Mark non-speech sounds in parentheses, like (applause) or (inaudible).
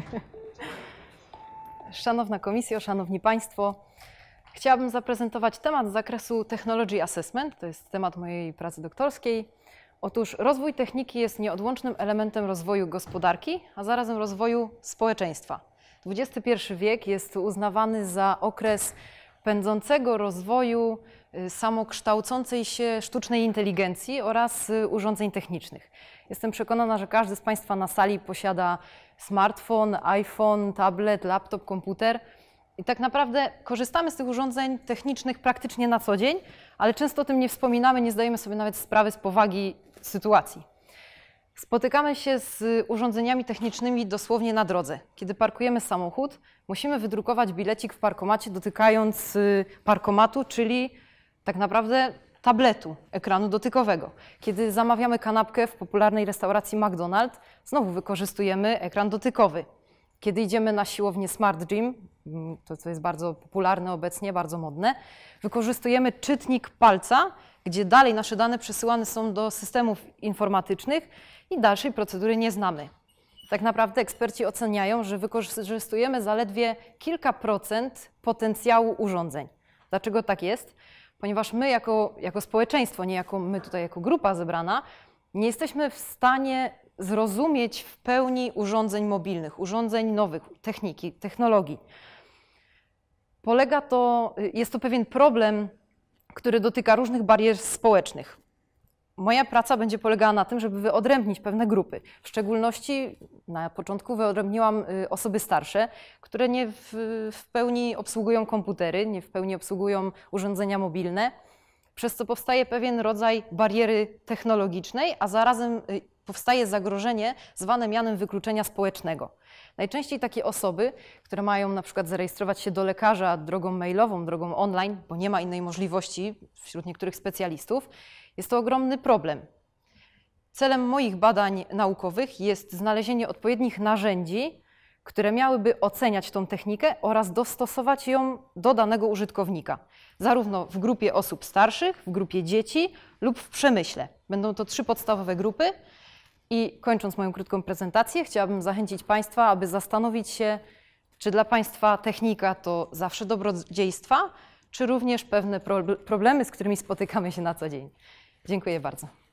(laughs) Szanowna Komisjo, Szanowni Państwo, chciałabym zaprezentować temat z zakresu Technology Assessment, to jest temat mojej pracy doktorskiej. Otóż rozwój techniki jest nieodłącznym elementem rozwoju gospodarki, a zarazem rozwoju społeczeństwa. XXI wiek jest uznawany za okres pędzącego rozwoju y, samokształcącej się sztucznej inteligencji oraz y, urządzeń technicznych. Jestem przekonana, że każdy z Państwa na sali posiada smartfon, iPhone, tablet, laptop, komputer. I tak naprawdę korzystamy z tych urządzeń technicznych praktycznie na co dzień, ale często o tym nie wspominamy, nie zdajemy sobie nawet sprawy z powagi sytuacji. Spotykamy się z urządzeniami technicznymi dosłownie na drodze. Kiedy parkujemy samochód, musimy wydrukować bilecik w parkomacie, dotykając y, parkomatu, czyli tak naprawdę tabletu, ekranu dotykowego. Kiedy zamawiamy kanapkę w popularnej restauracji McDonald's, znowu wykorzystujemy ekran dotykowy. Kiedy idziemy na siłownię Smart Gym, mm, to co jest bardzo popularne obecnie, bardzo modne, wykorzystujemy czytnik palca, gdzie dalej nasze dane przesyłane są do systemów informatycznych i dalszej procedury nie znamy. Tak naprawdę eksperci oceniają, że wykorzystujemy zaledwie kilka procent potencjału urządzeń. Dlaczego tak jest? Ponieważ my jako, jako społeczeństwo, nie jako my tutaj jako grupa zebrana, nie jesteśmy w stanie zrozumieć w pełni urządzeń mobilnych, urządzeń nowych, techniki, technologii. Polega to, jest to pewien problem, który dotyka różnych barier społecznych. Moja praca będzie polegała na tym, żeby wyodrębnić pewne grupy. W szczególności na początku wyodrębniłam y, osoby starsze, które nie w, w pełni obsługują komputery, nie w pełni obsługują urządzenia mobilne przez co powstaje pewien rodzaj bariery technologicznej, a zarazem y, powstaje zagrożenie zwane mianem wykluczenia społecznego. Najczęściej takie osoby, które mają na przykład zarejestrować się do lekarza drogą mailową, drogą online, bo nie ma innej możliwości wśród niektórych specjalistów, jest to ogromny problem. Celem moich badań naukowych jest znalezienie odpowiednich narzędzi, które miałyby oceniać tą technikę oraz dostosować ją do danego użytkownika, zarówno w grupie osób starszych, w grupie dzieci lub w przemyśle. Będą to trzy podstawowe grupy. I kończąc moją krótką prezentację, chciałabym zachęcić Państwa, aby zastanowić się, czy dla Państwa technika to zawsze dobrodziejstwa, czy również pewne problemy, z którymi spotykamy się na co dzień. Dziękuję bardzo.